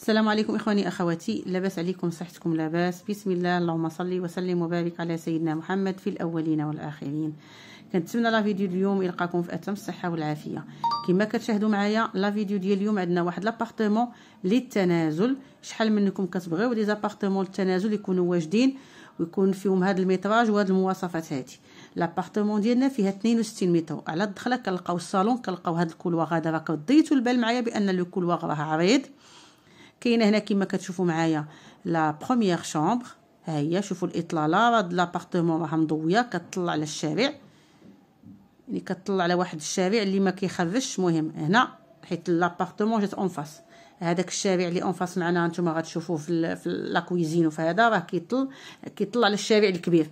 السلام عليكم اخواني اخواتي لاباس عليكم صحتكم لاباس بسم الله اللهم صلي وسلم وبارك على سيدنا محمد في الاولين والاخرين كنتمنى لا فيديو اليوم يلقاكم في اتم الصحه والعافيه كما كتشاهدوا معايا لا فيديو ديال اليوم عندنا واحد لابارتمون للتنازل شحال منكم كتبغيو لي زابارتمون للتنازل يكونوا واجدين ويكون فيهم هذا الميتراج وهاد المواصفات هذه لابارتمون ديالنا فيها 62 متر على الدخله كنلقاو الصالون كنلقاو هاد الكولواغ هذا راه كديتوا البال معايا بان الكولواغ راه عريض كاينه هنا كما كتشوفوا معايا لا بروميير شومبر ها هي شوفوا الاطلاله هاد لابارتمون راه مضويه كتطلع على الشارع يعني كتطلع على واحد الشارع اللي ما كيخرجش مهم هنا حيت لابارتمون جات اون فاس هذاك الشارع اللي اون فاس معنا نتوما غتشوفوه في, في لا كويزين وفي هذا راه كيطل كيطلع على الشارع الكبير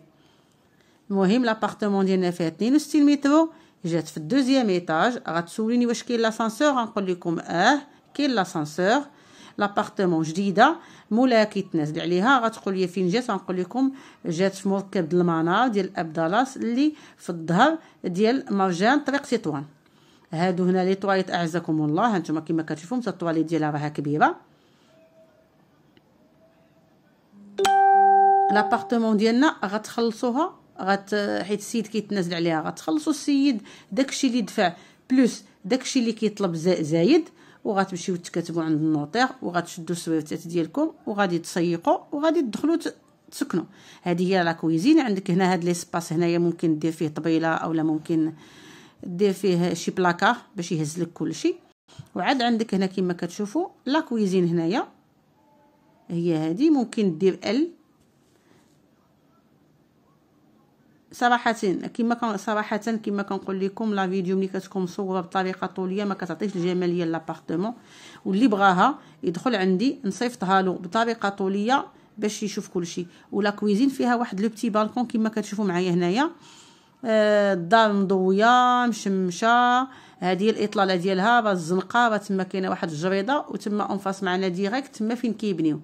المهم لابارتمون ديالنا فيها 62 متر جات في الدوزيام ايطاج غتسوليني واش كاين لاسانسور غنقول لكم اه كاين لاسانسور لابارتمون جديده مولاها كيتنازل عليها غتقول لي فين جات غنقول لكم جات في مركب المنار ديال الابدالاس اللي في الظهر ديال مرجان طريق تطوان هادو هنا لي طواليت اعزكم الله هانتوما كما كتشوفوا الطواليت ديالها راها كبيره لابارتمون ديالنا غتخلصوها غت حيت السيد كيتنازل عليها غتخلصوا السيد داكشي اللي دفع بلس داكشي اللي كيطلب زايد وغتمشيو تكتبوا عند النوطير وغتشدوا السويفتات ديالكم وغادي تسيقوا وغادي تدخلوا تسكنوا هذه هي لا كويزين عندك هنا هاد ليسباس هنايا ممكن دير فيه طبيله اولا ممكن دير فيه شي بلاكار باش يهز لك كلشي وعاد عندك هنا كما كتشوفوا لا كويزين هنايا هي هذه ممكن دير ال صراحه كما صراحه كما كنقول لكم لا فيديو ملي كتكون مصوره بطريقه طوليه ما كتعطيش الجماليه لابارتمون واللي بغاها يدخل عندي نصيفطها له بطريقه طوليه باش يشوف كلشي ولا كويزين فيها واحد لو بتي بالكون كما كتشوفوا معايا هنايا آه، الدار مضويه مشمشه هذه الاطلاله ديالها راه الزنقه راه تما كاينه واحد الجريده وتما اونفاس معنا ديريكت تما فين كيبنيو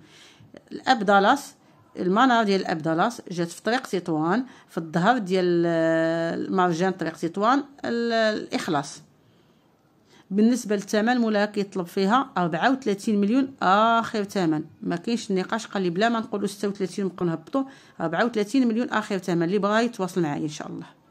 الاب دالاس المنار ديال الابدلاس جات في طريق تطوان في الظهر ديال آه، المارجان طريق سطوان الاخلاص بالنسبه للثمن مولاها كيطلب فيها 34 مليون اخر ثمن ما كاينش النقاش قال لي بلا ما نقولوا 36 نبقاو نهبطوا 34 مليون اخر ثمن اللي بغا يتواصل معايا ان شاء الله